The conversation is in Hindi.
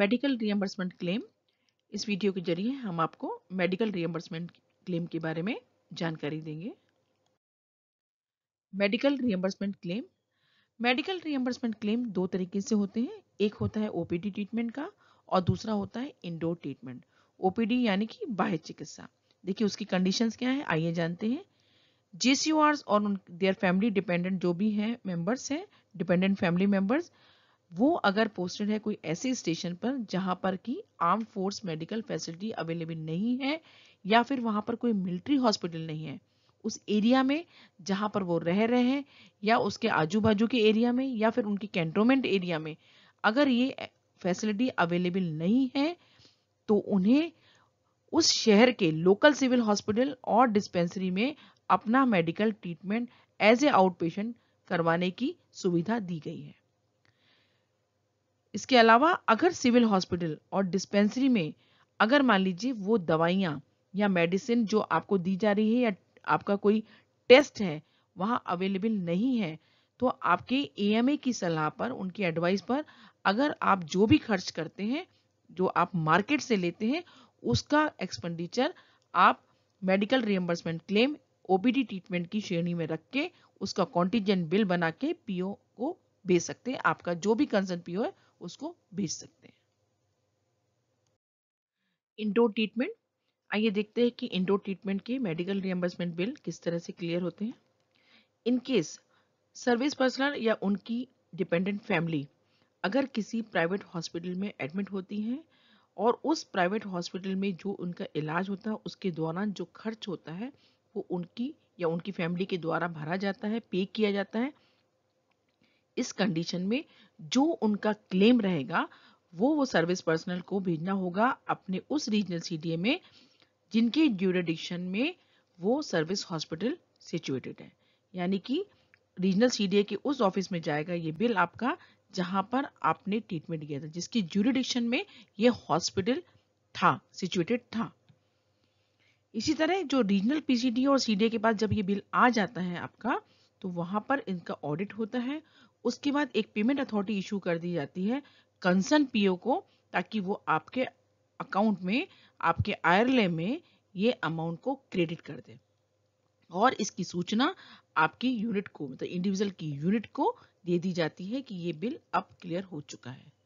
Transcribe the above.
मेडिकल रियम्बर्समेंट क्लेम इस वीडियो के जरिए हम आपको मेडिकल रियम्बर्समेंट क्लेम के बारे में जानकारी देंगे medical reimbursement claim medical reimbursement claim दो तरीके से होते हैं एक होता है ओपीडी ट्रीटमेंट का और दूसरा होता है इंडोर ट्रीटमेंट ओपीडी यानी कि बाह्य चिकित्सा देखिए उसकी कंडीशंस क्या है आइए जानते हैं जेसीओआर और देयर फैमिली डिपेंडेंट जो भी हैं मेंबर्स हैं डिपेंडेंट फैमिली मेंबर्स वो अगर पोस्टेड है कोई ऐसे स्टेशन पर जहां पर कि arm force medical facility available नहीं है या फिर वहां पर कोई मिलिट्री हॉस्पिटल नहीं है उस एरिया में जहां पर वो रह रहे हैं या उसके आजू बाजू के एरिया में या फिर उनकी कैंटोनमेंट एरिया में अगर ये फैसिलिटी अवेलेबल नहीं है तो उन्हें उस शहर के लोकल सिविल हॉस्पिटल और डिस्पेंसरी में अपना medical treatment as a outpatient करवाने की सुविधा दी गई है इसके अलावा अगर सिविल हॉस्पिटल और डिस्पेंसरी में अगर मान लीजिए वो दवाइयाँ या मेडिसिन जो आपको दी जा रही है या आपका कोई टेस्ट है वहाँ अवेलेबल नहीं है तो आपके एएमए की सलाह पर उनकी एडवाइस पर अगर आप जो भी खर्च करते हैं जो आप मार्केट से लेते हैं उसका एक्सपेंडिचर आप medical reimbursement claim OPD treatment की श्रेणी में रख के उसका कॉन्टीजेंट बिल बना के पीओ को भेज सकते हैं आपका जो भी कंसर्न पीओ है उसको भेज सकते हैं इंडोर ट्रीटमेंट आइए देखते हैं कि इंडोर ट्रीटमेंट के मेडिकल रियम्बर्समेंट बिल किस तरह से क्लियर होते हैं इन केस सर्विस पर्सनल या उनकी डिपेंडेंट फैमिली अगर किसी प्राइवेट हॉस्पिटल में एडमिट होती हैं और उस प्राइवेट हॉस्पिटल में जो उनका इलाज होता है उसके दौरान जो खर्च होता है वो उनकी या उनकी फैमिली के द्वारा भरा जाता है पे किया जाता है इस कंडीशन में जो उनका क्लेम रहेगा वो वो सर्विस पर्सनल को भेजना होगा अपने उस रीजनल सीडीए में जिनके ड्यूरेडिक्शन में वो सर्विस हॉस्पिटल सिचुएटेड है यानी कि रीजनल सीडीए के उस ऑफिस में जाएगा ये बिल आपका जहां पर आपने ट्रीटमेंट किया था जिसकी ज्यूरिडिक्शन में ये हॉस्पिटल था सिचुएटेड था इसी तरह जो रीजनल पीसीडी और सीडीए के पास जब ये बिल आ जाता है आपका तो वहाँ पर इनका ऑडिट होता है उसके बाद एक पेमेंट अथॉरिटी इशू कर दी जाती है कंसर्न पीओ को ताकि वो आपके अकाउंट में आपके आयरलैंड में ये अमाउंट को क्रेडिट कर दे और इसकी सूचना आपकी यूनिट को मतलब इंडिविजुअल की यूनिट को दे दी जाती है कि ये बिल अब क्लियर हो चुका है